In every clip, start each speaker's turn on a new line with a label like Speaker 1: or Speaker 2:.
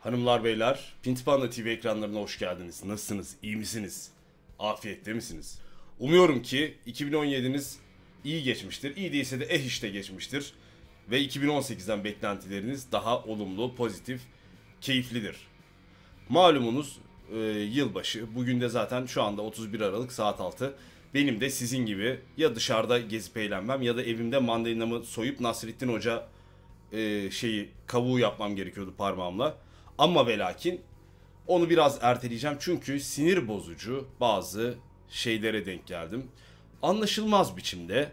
Speaker 1: Hanımlar beyler, Pintipanda TV ekranlarına hoş geldiniz. Nasılsınız? İyi misiniz? Afiyette misiniz? Umuyorum ki 2017'niz iyi geçmiştir. İyi değilse de eh işte geçmiştir. Ve 2018'den beklentileriniz daha olumlu, pozitif, keyiflidir. Malumunuz e, yılbaşı. Bugün de zaten şu anda 31 Aralık saat 6. Benim de sizin gibi ya dışarıda gezip eğlenmem ya da evimde mandalinamı soyup Nasrettin Hoca e, şeyi kabuğu yapmam gerekiyordu parmağımla. Ama velakin onu biraz erteleyeceğim çünkü sinir bozucu bazı şeylere denk geldim. Anlaşılmaz biçimde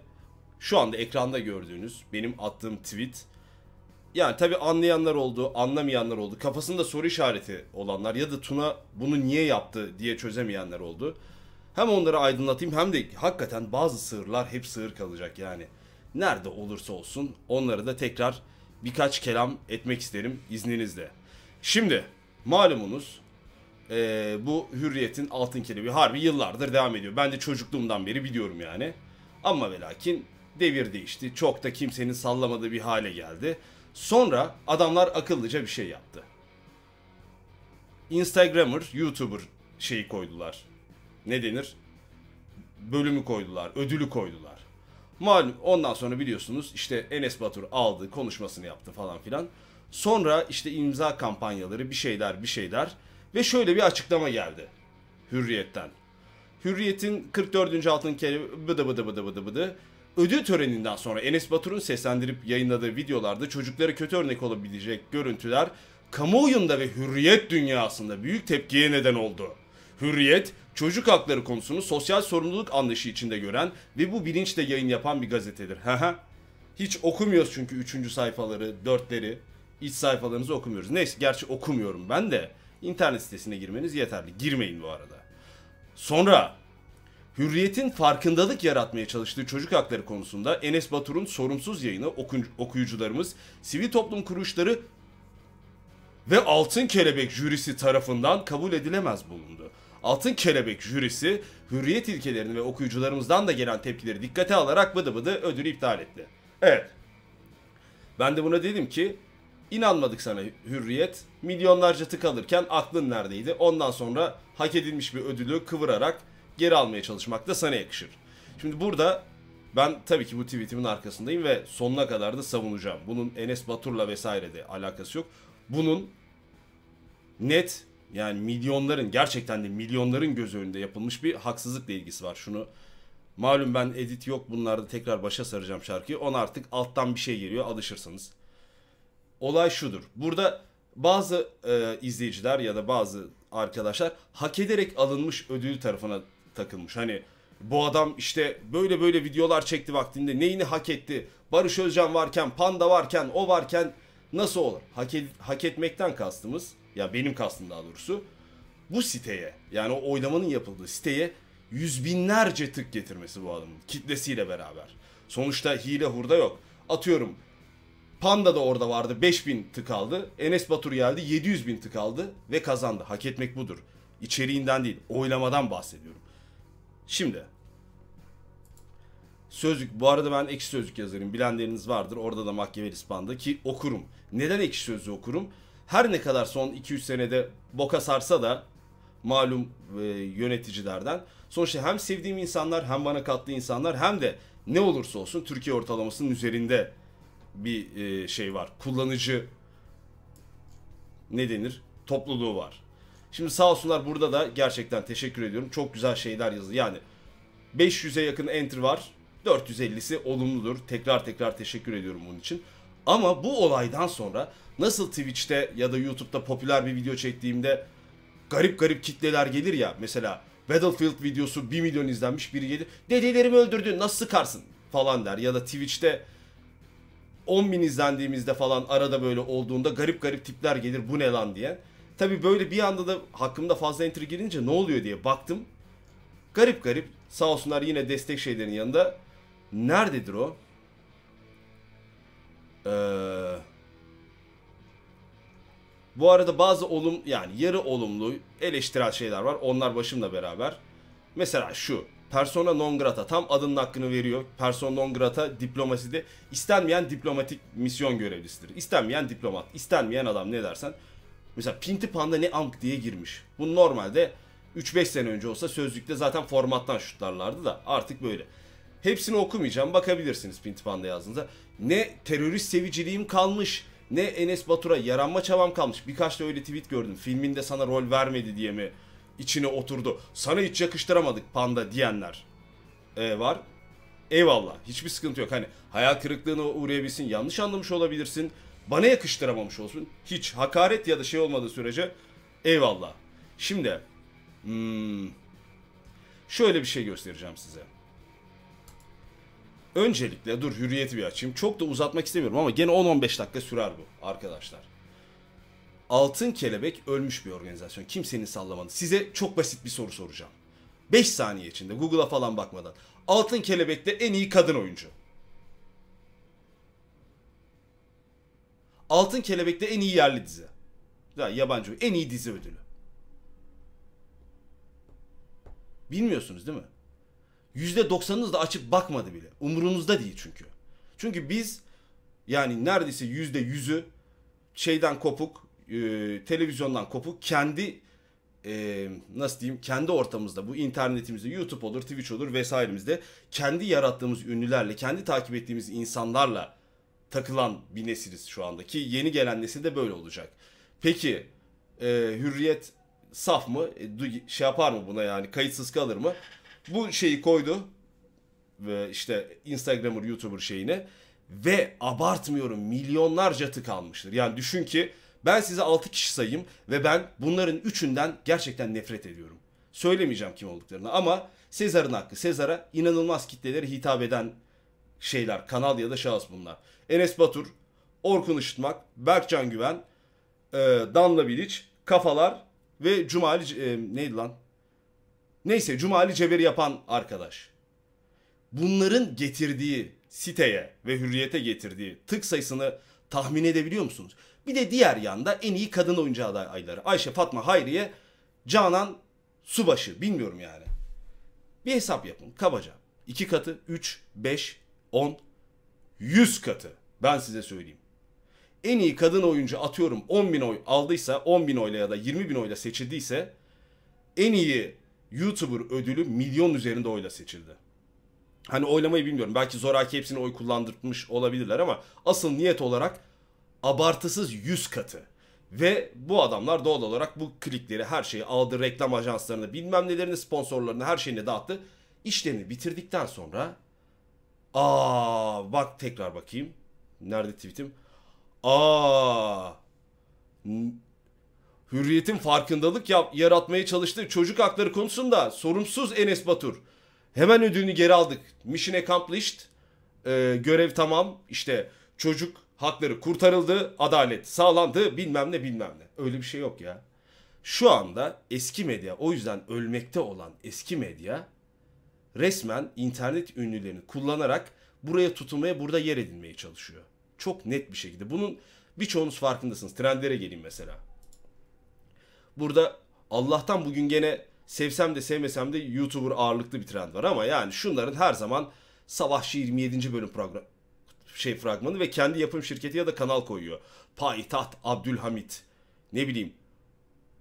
Speaker 1: şu anda ekranda gördüğünüz benim attığım tweet yani tabi anlayanlar oldu, anlamayanlar oldu. Kafasında soru işareti olanlar ya da Tuna bunu niye yaptı diye çözemeyenler oldu. Hem onları aydınlatayım hem de hakikaten bazı sığırlar hep sığır kalacak yani. Nerede olursa olsun onları da tekrar birkaç kelam etmek isterim izninizle. Şimdi malumunuz e, bu hürriyetin altın kelebeği harbi yıllardır devam ediyor. Ben de çocukluğumdan beri biliyorum yani. Ama ve lakin devir değişti. Çok da kimsenin sallamadığı bir hale geldi. Sonra adamlar akıllıca bir şey yaptı. Instagramer, YouTuber şeyi koydular. Ne denir? Bölümü koydular, ödülü koydular. Malum ondan sonra biliyorsunuz işte Enes Batur aldı konuşmasını yaptı falan filan. Sonra işte imza kampanyaları bir şeyler bir şeyler ve şöyle bir açıklama geldi Hürriyet'ten. Hürriyet'in 44. altın kelime bıdı bıdı bıdı bıdı bıdı. Ödül töreninden sonra Enes Batur'un seslendirip yayınladığı videolarda çocuklara kötü örnek olabilecek görüntüler kamuoyunda ve hürriyet dünyasında büyük tepkiye neden oldu.'' Hürriyet, çocuk hakları konusunu sosyal sorumluluk anlayışı içinde gören ve bu bilinçle yayın yapan bir gazetedir. Hiç okumuyoruz çünkü üçüncü sayfaları, dörtleri iç sayfalarınızı okumuyoruz. Neyse gerçi okumuyorum ben de internet sitesine girmeniz yeterli. Girmeyin bu arada. Sonra Hürriyet'in farkındalık yaratmaya çalıştığı çocuk hakları konusunda Enes Batur'un sorumsuz yayını okuyucularımız, sivil toplum kuruluşları ve Altın Kelebek jürisi tarafından kabul edilemez bulundu. Altın Kelebek jürisi hürriyet ilkelerini ve okuyucularımızdan da gelen tepkileri dikkate alarak bıdı bıdı ödülü iptal etti. Evet. Ben de buna dedim ki inanmadık sana hürriyet. Milyonlarca tık alırken aklın neredeydi? Ondan sonra hak edilmiş bir ödülü kıvırarak geri almaya çalışmak da sana yakışır. Şimdi burada ben tabii ki bu tweetimin arkasındayım ve sonuna kadar da savunacağım. Bunun Enes Batur'la vesaire de alakası yok. Bunun net yani milyonların gerçekten de milyonların göz önünde yapılmış bir haksızlıkla ilgisi var. Şunu malum ben edit yok bunlarda tekrar başa saracağım şarkıyı. Ona artık alttan bir şey geliyor alışırsınız. Olay şudur. Burada bazı e, izleyiciler ya da bazı arkadaşlar hak ederek alınmış ödül tarafına takılmış. Hani bu adam işte böyle böyle videolar çekti vaktinde neyini hak etti? Barış Özcan varken, Panda varken, o varken nasıl olur? Hak, ed- hak etmekten kastımız ya benim kastım daha doğrusu bu siteye yani o oylamanın yapıldığı siteye yüz binlerce tık getirmesi bu adamın kitlesiyle beraber. Sonuçta hile hurda yok. Atıyorum Panda da orada vardı 5000 tık aldı. Enes Batur geldi 700 bin tık aldı ve kazandı. Hak etmek budur. İçeriğinden değil oylamadan bahsediyorum. Şimdi Sözlük bu arada ben ekşi sözlük yazarım. Bilenleriniz vardır. Orada da Machiavelli Panda ki okurum. Neden ekşi sözlüğü okurum? her ne kadar son 2-3 senede boka sarsa da malum e, yöneticilerden. Sonuçta hem sevdiğim insanlar hem bana katlı insanlar hem de ne olursa olsun Türkiye ortalamasının üzerinde bir e, şey var. Kullanıcı ne denir? Topluluğu var. Şimdi sağ olsunlar burada da gerçekten teşekkür ediyorum. Çok güzel şeyler yazdı. Yani 500'e yakın enter var. 450'si olumludur. Tekrar tekrar teşekkür ediyorum bunun için. Ama bu olaydan sonra nasıl Twitch'te ya da YouTube'da popüler bir video çektiğimde garip garip kitleler gelir ya mesela Battlefield videosu 1 milyon izlenmiş biri gelir. Dedelerimi öldürdün nasıl sıkarsın falan der. Ya da Twitch'te 10 bin izlendiğimizde falan arada böyle olduğunda garip garip tipler gelir bu ne lan diye. Tabi böyle bir anda da hakkımda fazla enter girince ne oluyor diye baktım. Garip garip sağ olsunlar yine destek şeylerin yanında. Nerededir o? Ee, bu arada bazı olum yani yarı olumlu eleştirel şeyler var. Onlar başımla beraber. Mesela şu. Persona non grata tam adının hakkını veriyor. Persona non grata diplomaside istenmeyen diplomatik misyon görevlisidir. İstenmeyen diplomat, istenmeyen adam ne dersen. Mesela Pinti Panda ne ank diye girmiş. Bu normalde 3-5 sene önce olsa sözlükte zaten formattan şutlarlardı da artık böyle. Hepsini okumayacağım. Bakabilirsiniz Pintipan'da yazdığınızda. Ne terörist seviciliğim kalmış. Ne Enes Batur'a yaranma çabam kalmış. Birkaç da öyle tweet gördüm. Filminde sana rol vermedi diye mi içine oturdu. Sana hiç yakıştıramadık panda diyenler ee, var. Eyvallah. Hiçbir sıkıntı yok. Hani hayal kırıklığına uğrayabilsin. Yanlış anlamış olabilirsin. Bana yakıştıramamış olsun. Hiç hakaret ya da şey olmadığı sürece eyvallah. Şimdi hmm, şöyle bir şey göstereceğim size. Öncelikle dur hürriyeti bir açayım. Çok da uzatmak istemiyorum ama gene 10-15 dakika sürer bu arkadaşlar. Altın Kelebek ölmüş bir organizasyon. Kimsenin sallamadı. Size çok basit bir soru soracağım. 5 saniye içinde Google'a falan bakmadan. Altın Kelebek'te en iyi kadın oyuncu. Altın Kelebek'te en iyi yerli dizi. Ya yabancı en iyi dizi ödülü. Bilmiyorsunuz değil mi? %90'ınız da açıp bakmadı bile. Umurunuzda değil çünkü. Çünkü biz yani neredeyse %100'ü şeyden kopuk, e, televizyondan kopuk, kendi e, nasıl diyeyim kendi ortamımızda bu internetimizde YouTube olur, Twitch olur vesairemizde kendi yarattığımız ünlülerle, kendi takip ettiğimiz insanlarla takılan bir nesiliz şu anda ki Yeni gelen nesil de böyle olacak. Peki e, hürriyet saf mı? E, şey yapar mı buna yani? Kayıtsız kalır mı? Bu şeyi koydu. Ve işte Instagramer, YouTuber şeyini Ve abartmıyorum milyonlarca tık almıştır. Yani düşün ki ben size 6 kişi sayayım ve ben bunların üçünden gerçekten nefret ediyorum. Söylemeyeceğim kim olduklarını ama Sezar'ın hakkı Sezar'a inanılmaz kitlelere hitap eden şeyler, kanal ya da şahıs bunlar. Enes Batur, Orkun Işıtmak, Berkcan Güven, e, Danla Bilic, Kafalar ve Cumali e, neydi lan? Neyse Cumali Ceveri yapan arkadaş. Bunların getirdiği siteye ve hürriyete getirdiği tık sayısını tahmin edebiliyor musunuz? Bir de diğer yanda en iyi kadın oyuncu adayları. Ayşe, Fatma, Hayriye, Canan, Subaşı bilmiyorum yani. Bir hesap yapın kabaca. 2 katı, 3, 5, 10, 100 katı. Ben size söyleyeyim. En iyi kadın oyuncu atıyorum 10 bin oy aldıysa, 10 bin oyla ya da 20 bin oyla seçildiyse en iyi YouTuber ödülü milyon üzerinde oyla seçildi. Hani oylamayı bilmiyorum. Belki zoraki hepsini oy kullandırmış olabilirler ama asıl niyet olarak abartısız 100 katı. Ve bu adamlar doğal olarak bu klikleri her şeyi aldı. Reklam ajanslarını bilmem nelerini sponsorlarını her şeyini dağıttı. İşlerini bitirdikten sonra aa bak tekrar bakayım. Nerede tweetim? Aa hürriyetin farkındalık yap, yaratmaya çalıştığı çocuk hakları konusunda sorumsuz Enes Batur. Hemen ödülünü geri aldık. Mission accomplished. Ee, görev tamam. İşte çocuk hakları kurtarıldı. Adalet sağlandı. Bilmem ne bilmem ne. Öyle bir şey yok ya. Şu anda eski medya o yüzden ölmekte olan eski medya resmen internet ünlülerini kullanarak buraya tutunmaya burada yer edinmeye çalışıyor. Çok net bir şekilde. Bunun birçoğunuz farkındasınız. Trendlere geleyim mesela burada Allah'tan bugün gene sevsem de sevmesem de YouTuber ağırlıklı bir trend var ama yani şunların her zaman Savaşçı 27. bölüm program şey fragmanı ve kendi yapım şirketi ya da kanal koyuyor. Payitaht Abdülhamit ne bileyim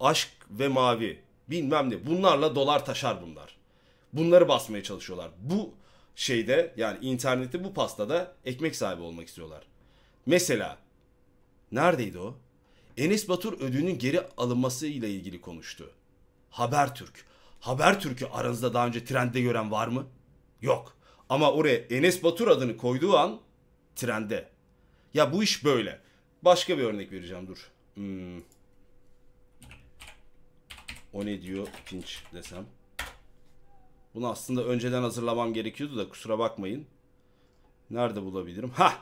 Speaker 1: Aşk ve Mavi bilmem ne bunlarla dolar taşar bunlar. Bunları basmaya çalışıyorlar. Bu şeyde yani internette bu pastada ekmek sahibi olmak istiyorlar. Mesela neredeydi o? Enes Batur ödülünün geri alınması ile ilgili konuştu. Habertürk. Habertürk'ü aranızda daha önce trende gören var mı? Yok. Ama oraya Enes Batur adını koyduğu an trende. Ya bu iş böyle. Başka bir örnek vereceğim dur. Hmm. O ne diyor pinç desem. Bunu aslında önceden hazırlamam gerekiyordu da kusura bakmayın. Nerede bulabilirim? Ha.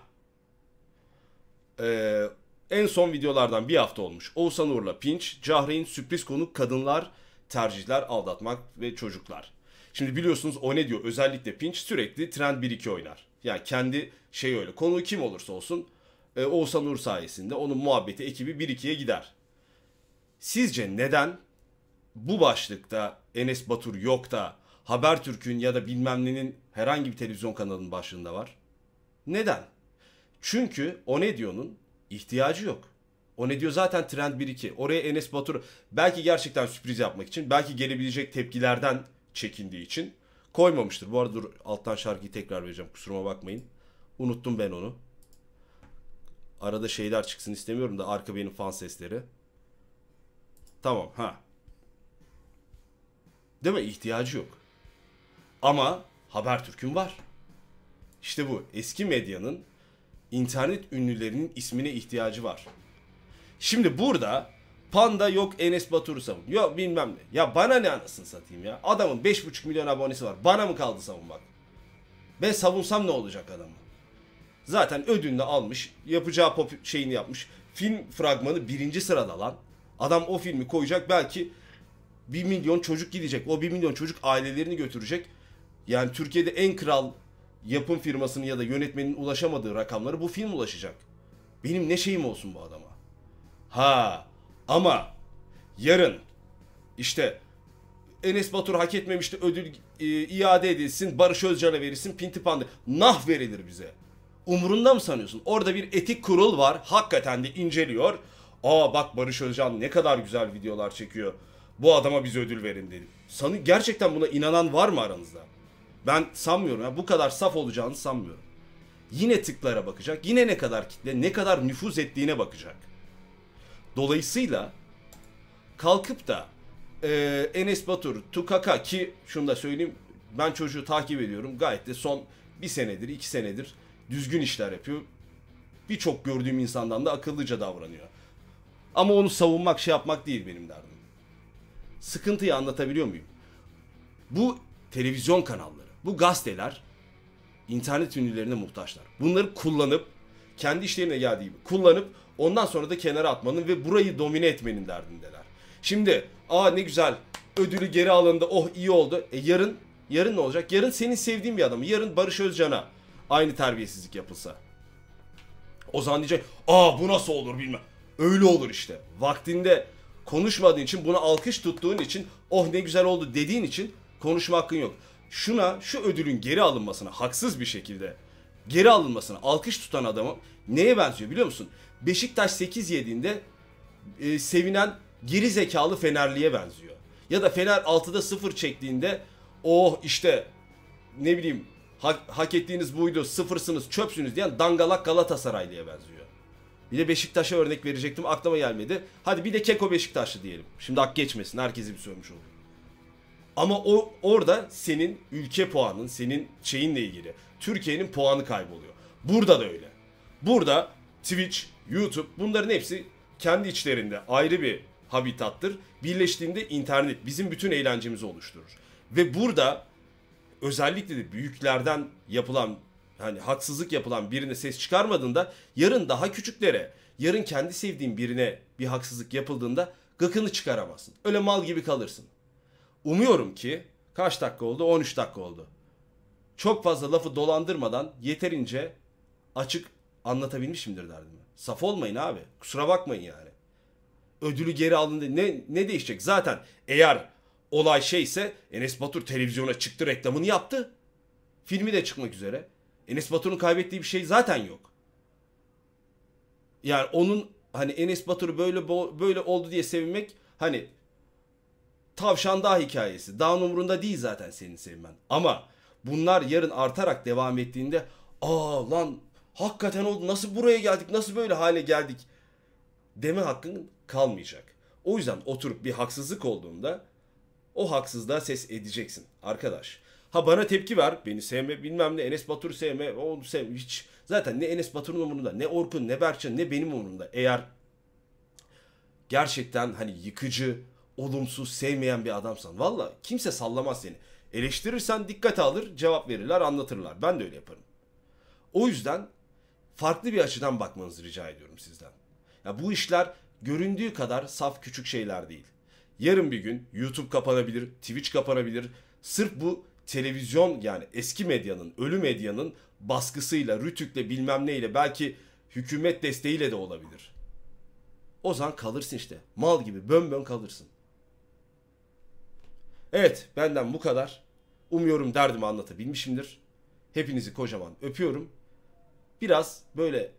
Speaker 1: Ee, en son videolardan bir hafta olmuş. Oğuzhan Uğur'la Pinç, Cahre'in sürpriz konu kadınlar, tercihler, aldatmak ve çocuklar. Şimdi biliyorsunuz o ne diyor? Özellikle pinch sürekli trend 1-2 oynar. Yani kendi şey öyle. Konu kim olursa olsun e, Oğuzhan Uğur sayesinde onun muhabbeti ekibi 1-2'ye gider. Sizce neden bu başlıkta Enes Batur yok da Habertürk'ün ya da bilmem nenin herhangi bir televizyon kanalının başlığında var? Neden? Çünkü o ne diyor'nun İhtiyacı yok. O ne diyor zaten trend 1-2. Oraya Enes Batur belki gerçekten sürpriz yapmak için, belki gelebilecek tepkilerden çekindiği için koymamıştır. Bu arada dur alttan şarkıyı tekrar vereceğim kusuruma bakmayın. Unuttum ben onu. Arada şeyler çıksın istemiyorum da arka benim fan sesleri. Tamam ha. Değil mi? İhtiyacı yok. Ama Habertürk'ün var. İşte bu eski medyanın internet ünlülerinin ismine ihtiyacı var. Şimdi burada Panda yok Enes Batur'u savun. Yok bilmem ne. Ya bana ne anasını satayım ya. Adamın 5,5 milyon abonesi var. Bana mı kaldı savunmak? Ben savunsam ne olacak adamı? Zaten ödülünü almış. Yapacağı pop şeyini yapmış. Film fragmanı birinci sırada lan. Adam o filmi koyacak belki 1 milyon çocuk gidecek. O 1 milyon çocuk ailelerini götürecek. Yani Türkiye'de en kral yapım firmasının ya da yönetmenin ulaşamadığı rakamları bu film ulaşacak. Benim ne şeyim olsun bu adama? Ha ama yarın işte Enes Batur hak etmemişti ödül e, iade edilsin, Barış Özcan'a verilsin, Pinti Pandı. Nah verilir bize. Umurunda mı sanıyorsun? Orada bir etik kurul var. Hakikaten de inceliyor. Aa bak Barış Özcan ne kadar güzel videolar çekiyor. Bu adama biz ödül verin dedi. Sanı gerçekten buna inanan var mı aranızda? Ben sanmıyorum. Yani bu kadar saf olacağını sanmıyorum. Yine tıklara bakacak. Yine ne kadar kitle, ne kadar nüfuz ettiğine bakacak. Dolayısıyla kalkıp da e, Enes Batur, Tukaka ki şunu da söyleyeyim ben çocuğu takip ediyorum. Gayet de son bir senedir, iki senedir düzgün işler yapıyor. Birçok gördüğüm insandan da akıllıca davranıyor. Ama onu savunmak, şey yapmak değil benim derdim. Sıkıntıyı anlatabiliyor muyum? Bu televizyon kanalları. Bu gazeteler internet ünlülerine muhtaçlar. Bunları kullanıp kendi işlerine geldiği gibi kullanıp ondan sonra da kenara atmanın ve burayı domine etmenin derdindeler. Şimdi aa ne güzel ödülü geri alındı oh iyi oldu. E yarın yarın ne olacak? Yarın senin sevdiğin bir adamı yarın Barış Özcan'a aynı terbiyesizlik yapılsa. O zaman diyecek aa bu nasıl olur bilmem. Öyle olur işte. Vaktinde konuşmadığın için buna alkış tuttuğun için oh ne güzel oldu dediğin için konuşma hakkın yok şuna şu ödülün geri alınmasına haksız bir şekilde geri alınmasına alkış tutan adamı neye benziyor biliyor musun? Beşiktaş 8 yediğinde e, sevinen geri zekalı Fenerli'ye benziyor. Ya da Fener 6'da 0 çektiğinde oh işte ne bileyim hak, hak ettiğiniz buydu sıfırsınız çöpsünüz diyen dangalak Galatasaraylı'ya benziyor. Bir de Beşiktaş'a örnek verecektim aklıma gelmedi. Hadi bir de Keko Beşiktaşlı diyelim. Şimdi hak geçmesin herkesi bir sövmüş olduk. Ama o orada senin ülke puanın, senin şeyinle ilgili Türkiye'nin puanı kayboluyor. Burada da öyle. Burada Twitch, YouTube bunların hepsi kendi içlerinde ayrı bir habitattır. Birleştiğinde internet bizim bütün eğlencemizi oluşturur. Ve burada özellikle de büyüklerden yapılan hani haksızlık yapılan birine ses çıkarmadığında yarın daha küçüklere, yarın kendi sevdiğin birine bir haksızlık yapıldığında gıkını çıkaramazsın. Öyle mal gibi kalırsın. Umuyorum ki kaç dakika oldu? 13 dakika oldu. Çok fazla lafı dolandırmadan yeterince açık anlatabilmişimdir derdimi. Saf olmayın abi. Kusura bakmayın yani. Ödülü geri alındı. Ne, ne değişecek? Zaten eğer olay şeyse Enes Batur televizyona çıktı reklamını yaptı. Filmi de çıkmak üzere. Enes Batur'un kaybettiği bir şey zaten yok. Yani onun hani Enes Batur böyle böyle oldu diye sevinmek hani tavşan daha hikayesi. Dağın umurunda değil zaten senin sevmen. Ama bunlar yarın artarak devam ettiğinde aa lan hakikaten oldu nasıl buraya geldik nasıl böyle hale geldik deme hakkın kalmayacak. O yüzden oturup bir haksızlık olduğunda o haksızlığa ses edeceksin arkadaş. Ha bana tepki ver. Beni sevme bilmem ne. Enes Batur sevme. Onu sevme. Hiç. Zaten ne Enes Batur'un umurunda ne Orkun ne Berkcan ne benim umurumda. Eğer gerçekten hani yıkıcı olumsuz, sevmeyen bir adamsan valla kimse sallamaz seni. Eleştirirsen dikkate alır, cevap verirler, anlatırlar. Ben de öyle yaparım. O yüzden farklı bir açıdan bakmanızı rica ediyorum sizden. Ya bu işler göründüğü kadar saf küçük şeyler değil. Yarın bir gün YouTube kapanabilir, Twitch kapanabilir. Sırf bu televizyon yani eski medyanın, ölü medyanın baskısıyla, rütükle bilmem neyle belki hükümet desteğiyle de olabilir. O zaman kalırsın işte. Mal gibi bön bön kalırsın. Evet benden bu kadar. Umuyorum derdimi anlatabilmişimdir. Hepinizi kocaman öpüyorum. Biraz böyle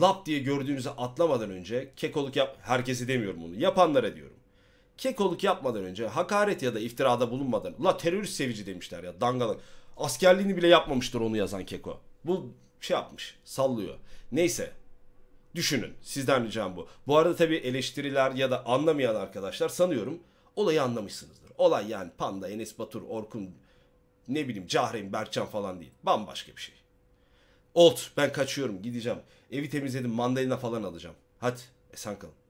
Speaker 1: lap diye gördüğünüzü atlamadan önce kekoluk yap herkesi demiyorum bunu yapanlara diyorum. Kekoluk yapmadan önce hakaret ya da iftirada bulunmadan la terörist sevici demişler ya dangalık. Askerliğini bile yapmamıştır onu yazan keko. Bu şey yapmış sallıyor. Neyse düşünün sizden ricam bu. Bu arada tabii eleştiriler ya da anlamayan arkadaşlar sanıyorum olayı anlamışsınız olay yani Panda, Enes Batur, Orkun, ne bileyim Cahreyn, Berkcan falan değil. Bambaşka bir şey. Olt ben kaçıyorum gideceğim. Evi temizledim mandalina falan alacağım. Hadi esen kalın.